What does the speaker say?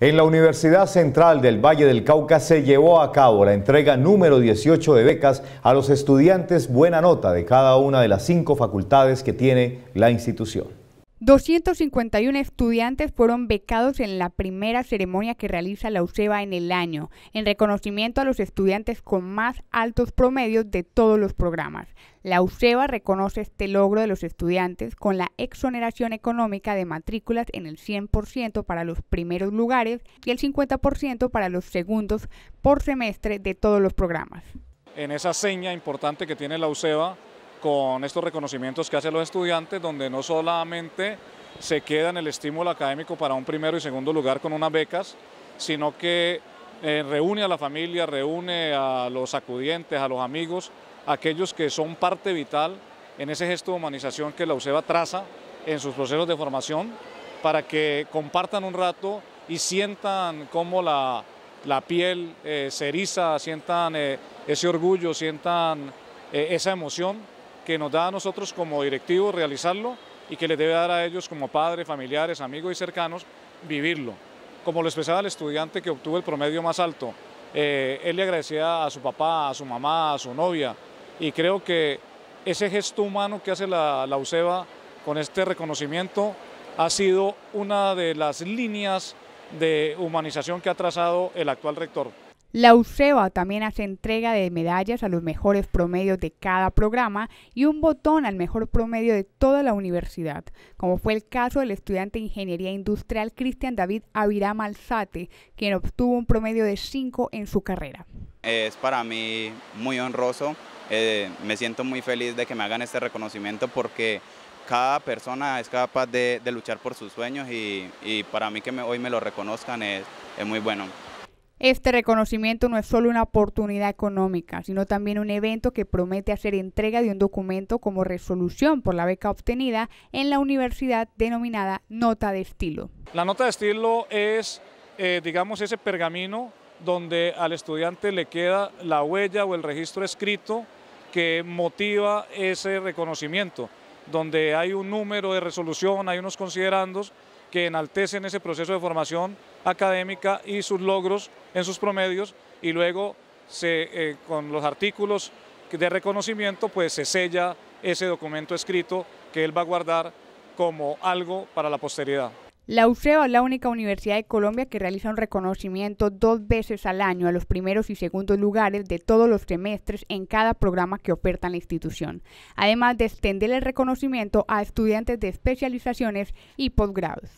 En la Universidad Central del Valle del Cauca se llevó a cabo la entrega número 18 de becas a los estudiantes buena nota de cada una de las cinco facultades que tiene la institución. 251 estudiantes fueron becados en la primera ceremonia que realiza la UCEBA en el año, en reconocimiento a los estudiantes con más altos promedios de todos los programas. La UCEBA reconoce este logro de los estudiantes con la exoneración económica de matrículas en el 100% para los primeros lugares y el 50% para los segundos por semestre de todos los programas. En esa seña importante que tiene la UCEBA con estos reconocimientos que hacen los estudiantes, donde no solamente se queda en el estímulo académico para un primero y segundo lugar con unas becas, sino que eh, reúne a la familia, reúne a los acudientes, a los amigos, aquellos que son parte vital en ese gesto de humanización que la UCEBA traza en sus procesos de formación, para que compartan un rato y sientan cómo la, piel eh, se eriza, sientan eh, ese orgullo, sientan esa emoción que nos da a nosotros como directivos realizarlo y que le debe dar a ellos como padres, familiares, amigos y cercanos vivirlo. Como lo expresaba el estudiante que obtuvo el promedio más alto, eh, él le agradecía a su papá, a su mamá, a su novia y creo que ese gesto humano que hace la, la UCEBA con este reconocimiento ha sido una de las líneas de humanización que ha trazado el actual rector. La UCEBA también hace entrega de medallas a los mejores promedios de cada programa y un botón al mejor promedio de toda la universidad, como fue el caso del estudiante de Ingeniería Industrial Cristian David Avirama Alzate, quien obtuvo un promedio de 5 en su carrera. Es para mí muy honroso, eh, me siento muy feliz de que me hagan este reconocimiento porque cada persona es capaz de, luchar por sus sueños y, para mí que hoy me lo reconozcan es muy bueno. Este reconocimiento no es solo una oportunidad económica, sino también un evento que promete hacer entrega de un documento como resolución por la beca obtenida en la universidad denominada Nota de Estilo. La Nota de Estilo es, eh, digamos, ese pergamino donde al estudiante le queda la huella o el registro escrito que motiva ese reconocimiento donde hay un número de resolución, hay unos considerandos que enaltecen ese proceso de formación académica y sus logros en sus promedios y luego eh, con los artículos de reconocimiento pues se sella ese documento escrito que él va a guardar como algo para la posteridad. La UCEO es la única universidad de Colombia que realiza un reconocimiento dos veces al año a los primeros y segundos lugares de todos los semestres en cada programa que oferta la institución, además de extender el reconocimiento a estudiantes de especializaciones y posgrados.